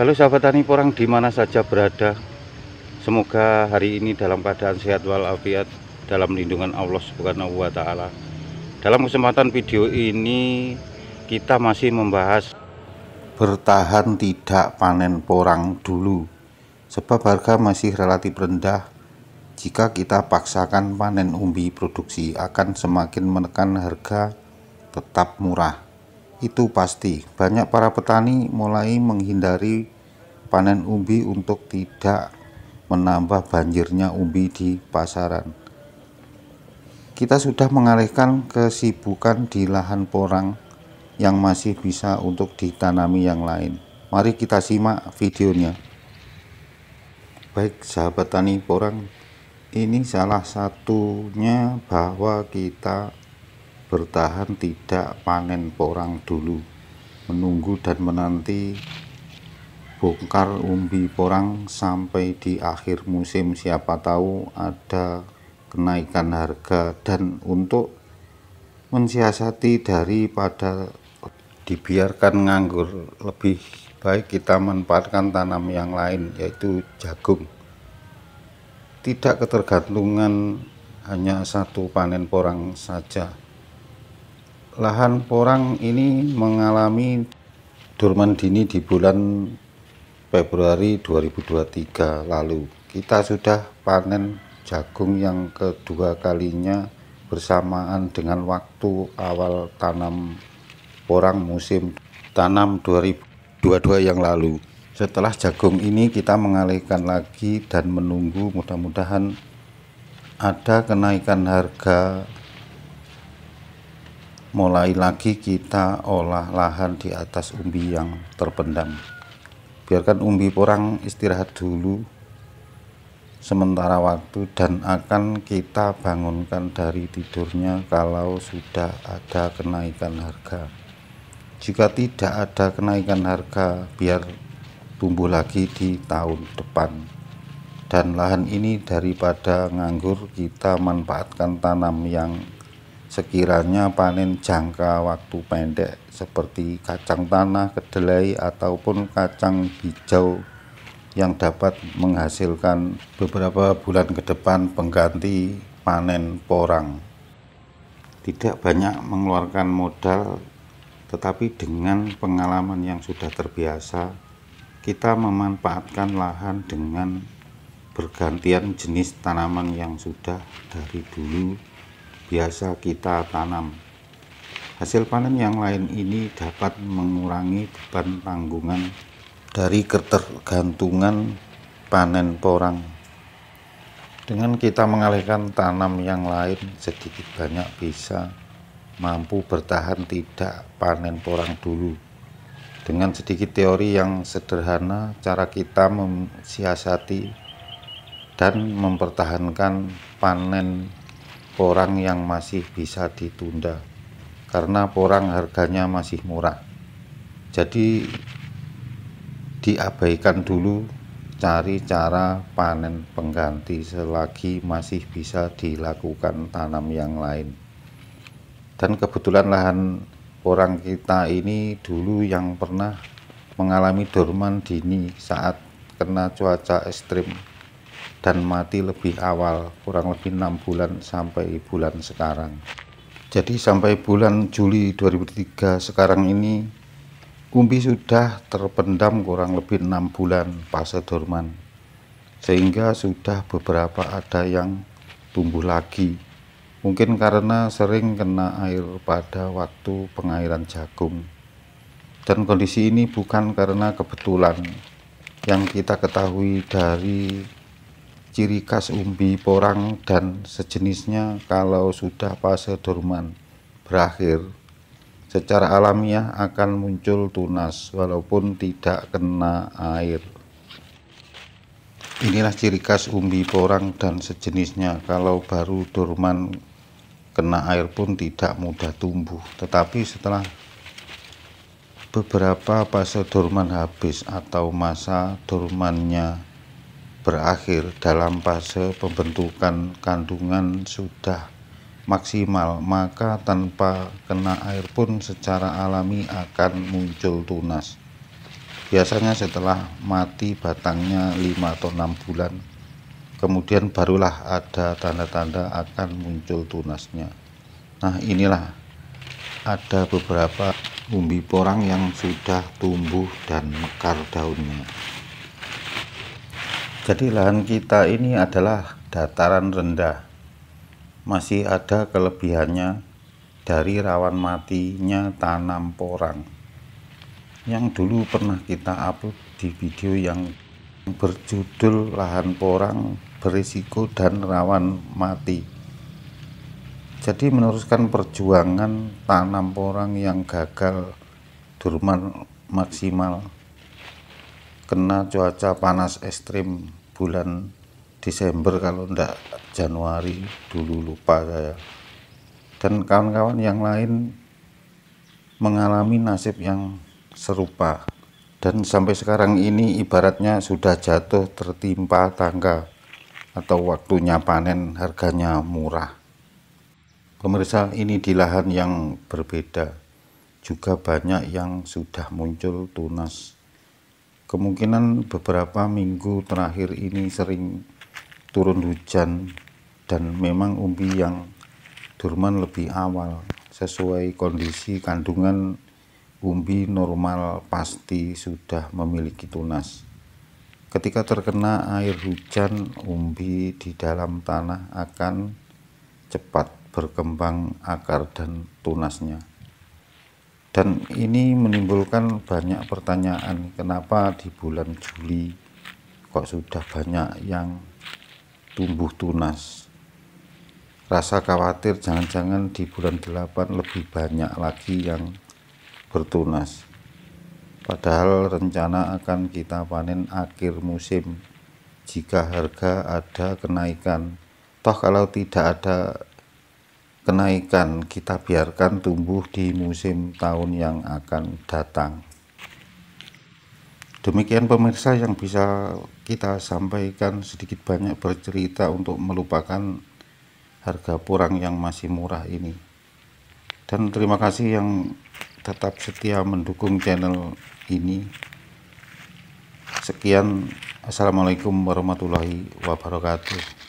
Halo sahabat tani porang di mana saja berada. Semoga hari ini dalam keadaan sehat walafiat dalam lindungan Allah Subhanahu wa taala. Dalam kesempatan video ini kita masih membahas bertahan tidak panen porang dulu. Sebab harga masih relatif rendah. Jika kita paksakan panen umbi produksi akan semakin menekan harga tetap murah itu pasti banyak para petani mulai menghindari panen umbi untuk tidak menambah banjirnya umbi di pasaran. Kita sudah mengalihkan kesibukan di lahan porang yang masih bisa untuk ditanami yang lain. Mari kita simak videonya. Baik sahabat tani porang, ini salah satunya bahwa kita bertahan tidak panen porang dulu menunggu dan menanti bongkar umbi porang sampai di akhir musim siapa tahu ada kenaikan harga dan untuk mensiasati daripada dibiarkan nganggur lebih baik kita manfaatkan tanam yang lain yaitu jagung tidak ketergantungan hanya satu panen porang saja lahan porang ini mengalami dorman dini di bulan Februari 2023 lalu. Kita sudah panen jagung yang kedua kalinya bersamaan dengan waktu awal tanam porang musim tanam 2022 yang lalu. Setelah jagung ini kita mengalihkan lagi dan menunggu mudah-mudahan ada kenaikan harga mulai lagi kita olah lahan di atas umbi yang terpendam biarkan umbi porang istirahat dulu sementara waktu dan akan kita bangunkan dari tidurnya kalau sudah ada kenaikan harga jika tidak ada kenaikan harga biar tumbuh lagi di tahun depan dan lahan ini daripada nganggur kita manfaatkan tanam yang sekiranya panen jangka waktu pendek seperti kacang tanah, kedelai, ataupun kacang hijau yang dapat menghasilkan beberapa bulan ke depan pengganti panen porang. Tidak banyak mengeluarkan modal, tetapi dengan pengalaman yang sudah terbiasa, kita memanfaatkan lahan dengan bergantian jenis tanaman yang sudah dari dulu biasa kita tanam. Hasil panen yang lain ini dapat mengurangi beban tanggungan dari ketergantungan panen porang. Dengan kita mengalihkan tanam yang lain sedikit banyak bisa mampu bertahan tidak panen porang dulu. Dengan sedikit teori yang sederhana, cara kita mensiasati dan mempertahankan panen porang yang masih bisa ditunda karena porang harganya masih murah. Jadi diabaikan dulu cari cara panen pengganti selagi masih bisa dilakukan tanam yang lain. Dan kebetulan lahan porang kita ini dulu yang pernah mengalami dorman dini saat kena cuaca ekstrim dan mati lebih awal, kurang lebih enam bulan sampai bulan sekarang. Jadi sampai bulan Juli 2003 sekarang ini, Kumbi sudah terpendam kurang lebih enam bulan fase dorman, sehingga sudah beberapa ada yang tumbuh lagi. Mungkin karena sering kena air pada waktu pengairan jagung. Dan kondisi ini bukan karena kebetulan yang kita ketahui dari ciri khas umbi porang dan sejenisnya kalau sudah fase dorman berakhir secara alamiah akan muncul tunas walaupun tidak kena air inilah ciri khas umbi porang dan sejenisnya kalau baru dorman kena air pun tidak mudah tumbuh tetapi setelah beberapa fase dorman habis atau masa dormannya berakhir dalam fase pembentukan kandungan sudah maksimal, maka tanpa kena air pun secara alami akan muncul tunas. Biasanya setelah mati batangnya 5 atau 6 bulan, kemudian barulah ada tanda-tanda akan muncul tunasnya. Nah inilah ada beberapa umbi porang yang sudah tumbuh dan mekar daunnya. Jadi lahan kita ini adalah dataran rendah. Masih ada kelebihannya dari rawan matinya tanam porang. Yang dulu pernah kita upload di video yang berjudul lahan porang berisiko dan rawan mati. Jadi meneruskan perjuangan tanam porang yang gagal durman maksimal kena cuaca panas ekstrim bulan Desember kalau enggak Januari dulu lupa saya dan kawan-kawan yang lain mengalami nasib yang serupa dan sampai sekarang ini ibaratnya sudah jatuh tertimpa tangga atau waktunya panen harganya murah pemirsa ini di lahan yang berbeda juga banyak yang sudah muncul tunas kemungkinan beberapa minggu terakhir ini sering turun hujan dan memang umbi yang Durman lebih awal sesuai kondisi kandungan umbi normal pasti sudah memiliki tunas. Ketika terkena air hujan, umbi di dalam tanah akan cepat berkembang akar dan tunasnya dan ini menimbulkan banyak pertanyaan kenapa di bulan Juli kok sudah banyak yang tumbuh tunas rasa khawatir jangan-jangan di bulan 8 lebih banyak lagi yang bertunas padahal rencana akan kita panen akhir musim jika harga ada kenaikan toh kalau tidak ada kenaikan kita biarkan tumbuh di musim tahun yang akan datang. Demikian pemirsa yang bisa kita sampaikan sedikit banyak bercerita untuk melupakan harga purang yang masih murah ini. Dan terima kasih yang tetap setia mendukung channel ini. Sekian, Assalamualaikum warahmatullahi wabarakatuh.